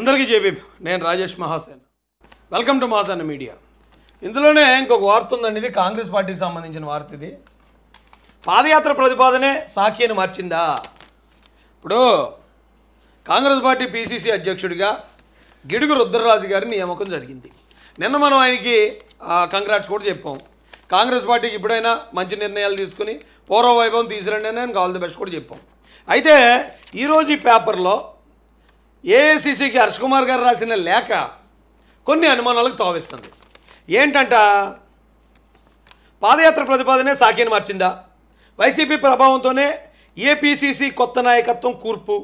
అందరికీ జేబీ నేను Rajesh Mahasen welcome to Mahasena media ఇందులోనే ఇంకొక వార్త ఉందండి ఇది కాంగ్రెస్ పార్టీకి సంబంధించిన వార్త ఇది పాదయాత్ర ప్రతిపాదనే సాఖ్యాన్ని మార్చిందా ఇప్పుడు కాంగ్రెస్ పార్టీ పీసీసీ అధ్యక్షుడిగా గిడుగు రుద్రరాజు గారి నియామకం జరిగింది నిన్న మనం ఆయనకి కంగ్రాట్స్ కూడా చెప్పాం కాంగ్రెస్ పార్టీకి ఇప్పుడైనా మంచి నిర్ణయాలు తీసుకుని పూర్వ వైభవం తీసుకురండి అని ఆయన ఆల్ ది బెస్ట్ కూడా చెప్పాం అయితే ఈరోజు ఈ పేపర్లో ఏఐసిసికి హర్ష్ కుమార్ గారు రాసిన లేఖ కొన్ని అనుమానాలకు తోవిస్తుంది ఏంటంట పాదయాత్ర ప్రతిపాదనే సాకిని మార్చిందా వైసీపీ ప్రభావంతోనే ఏపీసీసీ కొత్త నాయకత్వం కూర్పు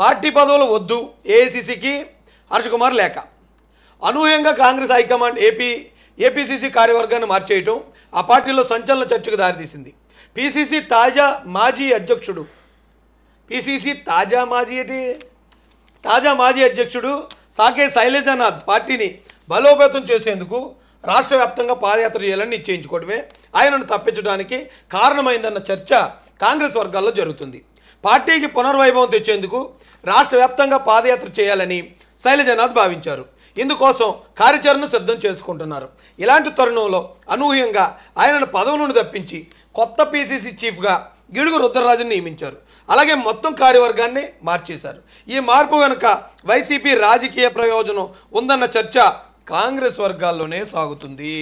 పార్టీ పదవులు వద్దు ఏఐసిసికి హర్ష్ కుమార్ లేఖ అనూహ్యంగా కాంగ్రెస్ హైకమాండ్ ఏపీ ఏపీసీసీ కార్యవర్గాన్ని మార్చేయటం ఆ పార్టీలో సంచలన చర్చకు దారితీసింది పీసీసీ తాజా మాజీ అధ్యక్షుడు పీసీసీ తాజా మాజీ ఏంటి తాజా మాజీ అధ్యక్షుడు సాకే శైలజానాథ్ పార్టీని బలోపేతం చేసేందుకు రాష్ట్ర వ్యాప్తంగా పాదయాత్ర చేయాలని నిశ్చయించుకోవడమే ఆయనను తప్పించడానికి కారణమైందన్న చర్చ కాంగ్రెస్ వర్గాల్లో జరుగుతుంది పార్టీకి పునర్వైభవం తెచ్చేందుకు రాష్ట్ర పాదయాత్ర చేయాలని శైలజనాథ్ భావించారు ఇందుకోసం కార్యాచరణను సిద్ధం చేసుకుంటున్నారు ఇలాంటి తరుణంలో అనూహ్యంగా ఆయనను పదవులను తప్పించి కొత్త పీసీసీ చీఫ్గా గిడుగు రుద్రరాజుని నియమించారు అలాగే మొత్తం కార్యవర్గాన్ని మార్చేశారు ఈ మార్పు కనుక వైసీపీ రాజకీయ ప్రయోజనం ఉందన్న చర్చ కాంగ్రెస్ వర్గాల్లోనే సాగుతుంది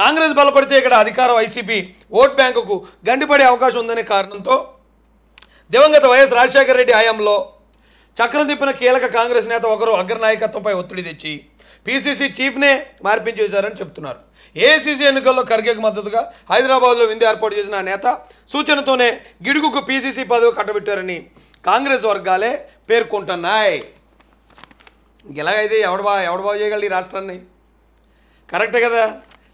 కాంగ్రెస్ బలపడితే ఇక్కడ అధికార వైసీపీ ఓట్ బ్యాంకుకు గండిపడే అవకాశం ఉందనే కారణంతో దివంగత వైఎస్ రాజశేఖర రెడ్డి హయాంలో చక్రం తిప్పిన కీలక కాంగ్రెస్ నేత ఒకరు అగ్రనాయకత్వంపై ఒత్తిడి తెచ్చి పీసీసీ చీఫ్నే మార్పించేశారని చెప్తున్నారు ఏసీసీ ఎన్నికల్లో ఖర్గేకు మద్దతుగా హైదరాబాద్లో విందు ఏర్పాటు చేసిన నేత సూచనతోనే గిడుగుకు పీసీసీ పదవి కట్టబెట్టారని కాంగ్రెస్ వర్గాలే పేర్కొంటున్నాయి ఎలాగైతే ఎవడ బా ఎవడ బాగు చేయగలి ఈ రాష్ట్రాన్ని కరెక్టే కదా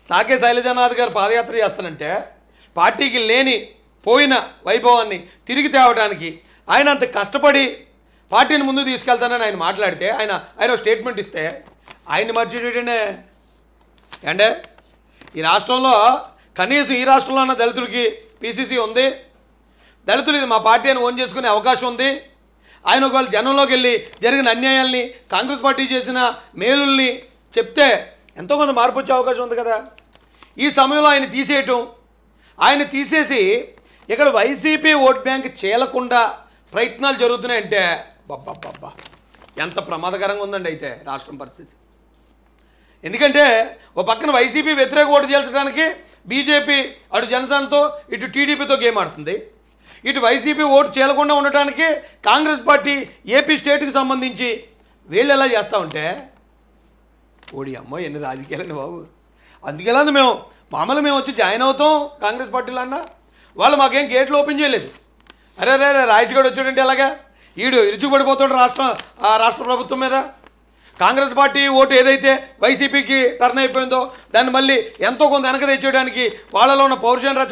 సాకే శైలజానాథ్ గారు పాదయాత్ర చేస్తానంటే పార్టీకి లేని పోయిన వైభవాన్ని తిరిగి తేవడానికి ఆయన అంత కష్టపడి పార్టీని ముందు తీసుకెళ్తానని ఆయన మాట్లాడితే ఆయన ఆయన స్టేట్మెంట్ ఇస్తే ఆయన్ని మర్చిపోయాడండి ఏండే ఈ రాష్ట్రంలో కనీసం ఈ రాష్ట్రంలో ఉన్న దళితులకి పీసీసీ ఉంది దళితులు ఇది మా పార్టీ అని ఓన్ చేసుకునే అవకాశం ఉంది ఆయన ఒకవేళ జనంలోకి వెళ్ళి జరిగిన అన్యాయాల్ని కాంగ్రెస్ పార్టీ చేసిన మేలుల్ని చెప్తే ఎంతో కొంత మార్పు వచ్చే అవకాశం ఉంది కదా ఈ సమయంలో ఆయన తీసేయటం ఆయన తీసేసి ఇక్కడ వైసీపీ ఓట్ బ్యాంక్ చేయకుండా ప్రయత్నాలు జరుగుతున్నాయంటే బాబ్బా ఎంత ప్రమాదకరంగా ఉందండి అయితే రాష్ట్రం పరిస్థితి ఎందుకంటే ఒక పక్కన వైసీపీ వ్యతిరేక ఓటు చేర్చడానికి బీజేపీ అటు జనసేనతో ఇటు టీడీపీతో గేమ్ ఆడుతుంది ఇటు వైసీపీ ఓటు చేయకుండా ఉండటానికి కాంగ్రెస్ పార్టీ ఏపీ స్టేట్కి సంబంధించి వీళ్ళు ఎలా చేస్తూ ఉంటే ఓడి అమ్మో ఎన్ని రాజకీయాలని బాబు అందుకేలా మేము మామూలు మేము వచ్చి జాయిన్ అవుతాం కాంగ్రెస్ పార్టీలో అన్న వాళ్ళు మాకేం గేట్లు ఓపెన్ చేయలేదు అరే రే రాయచగడ్ వచ్చాడంటే ఎలాగా ఈడు ఇరుచుకుపడిపోతాడు రాష్ట్రం రాష్ట్ర ప్రభుత్వం మీద కాంగ్రెస్ పార్టీ ఓటు ఏదైతే వైసీపీకి టర్న్ అయిపోయిందో దాన్ని మళ్ళీ ఎంతో కొంత వెనక తెచ్చేయడానికి వాళ్ళలో ఉన్న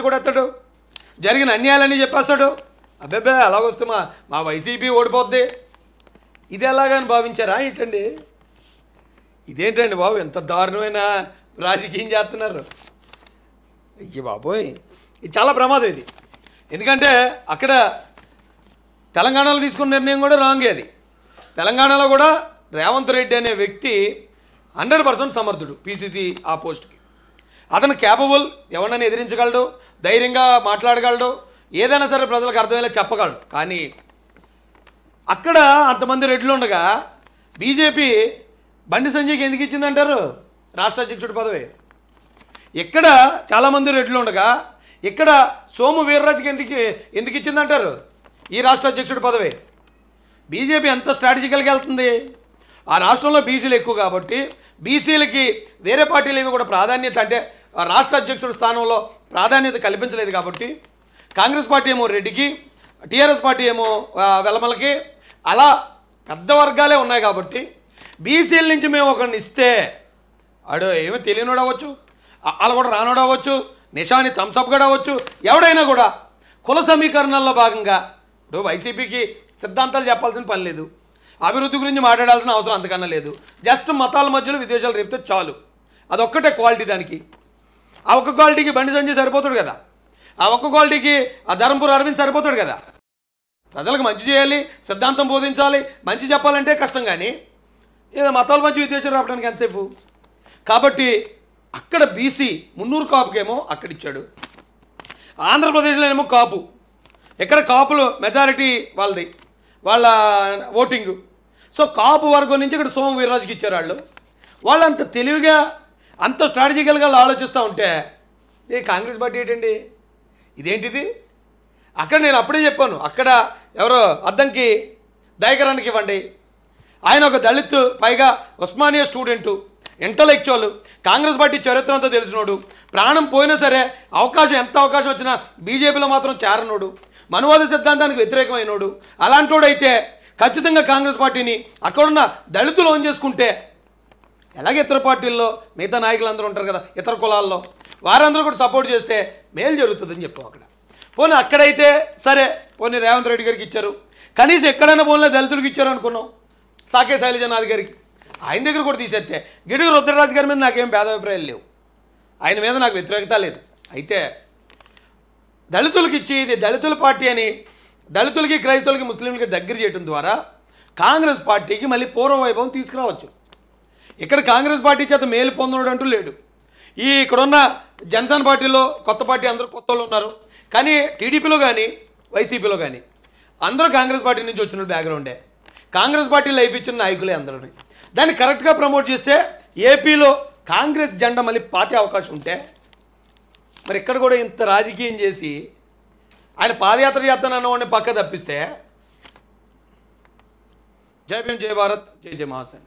కూడా ఎత్తాడు జరిగిన అన్యాయాలన్నీ చెప్పేస్తాడు అబ్బాబే అలాగొస్తే మా మా వైసీపీ ఓడిపోద్ది ఇది ఎలాగని భావించారా ఏంటండి ఇదేంటండి బాబు ఎంత దారుణమైన రాజకీయం చేస్తున్నారు అయ్యి బాబోయ్ ఇది చాలా ప్రమాదం ఇది ఎందుకంటే అక్కడ తెలంగాణలో తీసుకున్న నిర్ణయం కూడా రాంగే అది తెలంగాణలో కూడా రేవంత్ రెడ్డి అనే వ్యక్తి హండ్రెడ్ పర్సెంట్ సమర్థుడు పీసీసీ ఆ పోస్ట్కి అతను క్యాపబుల్ ఎవరినైనా ఎదిరించగలడు ధైర్యంగా మాట్లాడగలడు ఏదైనా సరే ప్రజలకు అర్థమయ్యేలా చెప్పగలడు కానీ అక్కడ అంతమంది రెడ్లు ఉండగా బీజేపీ బండి సంజయ్కి ఎందుకు ఇచ్చిందంటారు రాష్ట్ర అధ్యక్షుడి పదవి ఇక్కడ చాలామంది రెడ్లు ఉండగా ఇక్కడ సోము వీర్రాజుకి ఎందుకు ఎందుకు ఇచ్చిందంటారు ఈ రాష్ట్ర అధ్యక్షుడి పదవి బీజేపీ ఎంత స్ట్రాటజికల్గా వెళ్తుంది ఆ రాష్ట్రంలో బీసీలు ఎక్కువ కాబట్టి బీసీలకి వేరే పార్టీలు ఏవి కూడా ప్రాధాన్యత అంటే రాష్ట్ర అధ్యక్షుడి స్థానంలో ప్రాధాన్యత కల్పించలేదు కాబట్టి కాంగ్రెస్ పార్టీ ఏమో రెడ్డికి టీఆర్ఎస్ పార్టీ ఏమో వెలమలకి అలా పెద్ద వర్గాలే ఉన్నాయి కాబట్టి బీసీల నుంచి మేము ఒకరిని ఇస్తే అడు ఏమీ తెలియనోడు అవ్వచ్చు అలా కూడా రానోడు అవ్వచ్చు నిషాని థమ్స్అప్ కూడా అవ్వచ్చు ఎవడైనా కూడా కుల సమీకరణల్లో భాగంగా ఇప్పుడు వైసీపీకి సిద్ధాంతాలు చెప్పాల్సిన పని లేదు అభివృద్ధి గురించి మాట్లాడాల్సిన అవసరం అంతకన్నా లేదు జస్ట్ మతాల మధ్యలో విదేశాలు రేపితే చాలు అదొక్కటే క్వాలిటీ దానికి ఆ ఒక్క క్వాలిటీకి బండి సంజయ్ సరిపోతాడు కదా ఆ ఒక్క క్వాలిటీకి ఆ ధర్మపుర అరవింద్ సరిపోతాడు కదా ప్రజలకు మంచి చేయాలి సిద్ధాంతం బోధించాలి మంచి చెప్పాలంటే కష్టం కానీ ఏదో మతాల మధ్య విదేశాలు రావడానికి ఎంతసేపు కాబట్టి అక్కడ బీసీ మున్నూరు కాపుకేమో అక్కడ ఇచ్చాడు ఆంధ్రప్రదేశ్లోనేమో కాపు ఎక్కడ కాపులు మెజారిటీ వాళ్ళది వాళ్ళ ఓటింగు సో కాపు వర్గం నుంచి ఇక్కడ సోము వీర్రాజుకి ఇచ్చారు వాళ్ళు వాళ్ళు అంత తెలివిగా అంత స్ట్రాటజికల్గా ఆలోచిస్తూ ఉంటే ఇది కాంగ్రెస్ పార్టీ ఏంటండి ఇదేంటిది అక్కడ నేను అప్పుడే చెప్పాను అక్కడ ఎవరో అద్దంకి దయకరానికి ఇవ్వండి ఆయన ఒక దళిత్ పైగా Osmania student intellectual Congress party చరిత్ర అంతా తెలిసినోడు ప్రాణం పోయినా సరే అవకాశం ఎంత అవకాశం వచ్చినా బీజేపీలో మాత్రం చేరనోడు మనువాద సిద్ధాంతానికి వ్యతిరేకమైనోడు అలాంటోడైతే ఖచ్చితంగా కాంగ్రెస్ పార్టీని అక్కడున్న దళితులు ఓన్ చేసుకుంటే ఎలాగే ఇతర పార్టీల్లో మిగతా నాయకులందరూ ఉంటారు కదా ఇతర కులాల్లో వారందరూ కూడా సపోర్ట్ చేస్తే మేలు జరుగుతుందని చెప్పు అక్కడ పోనీ అక్కడైతే సరే పోనీ రేవంత్ రెడ్డి గారికి ఇచ్చారు కనీసం ఎక్కడైనా పోలే దళితులకు ఇచ్చారు అనుకున్నాం సాకే శైలజనాథ్ గారికి ఆయన దగ్గర కూడా తీసేస్తే గిడుగు రుద్రరాజు గారి మీద నాకేం భేదాభిప్రాయాలు లేవు ఆయన మీద నాకు వ్యతిరేకత లేదు అయితే దళితులకు ఇచ్చి ఇది దళితుల పార్టీ అని దళితులకి క్రైస్తవులకి ముస్లింలకి దగ్గర చేయడం ద్వారా కాంగ్రెస్ పార్టీకి మళ్ళీ పూర్వ వైభవం తీసుకురావచ్చు ఇక్కడ కాంగ్రెస్ పార్టీ చేత మేలు పొందడం అంటూ లేడు ఈ ఇక్కడున్న జనసేన పార్టీలో కొత్త పార్టీ అందరూ కొత్త వాళ్ళు ఉన్నారు కానీ టీడీపీలో కానీ వైసీపీలో కానీ అందరూ కాంగ్రెస్ పార్టీ నుంచి వచ్చిన బ్యాక్గ్రౌండే కాంగ్రెస్ పార్టీ లైఫ్ ఇచ్చిన నాయకులే అందరూ దాన్ని కరెక్ట్గా ప్రమోట్ చేస్తే ఏపీలో కాంగ్రెస్ జెండా మళ్ళీ పాతే అవకాశం ఉంటే మరి ఇక్కడ కూడా ఇంత రాజకీయం చేసి ఆయన పాదయాత్ర వాడిని పక్క తప్పిస్తే జయభీం జయ భారత్ జయ జయ మహాసేన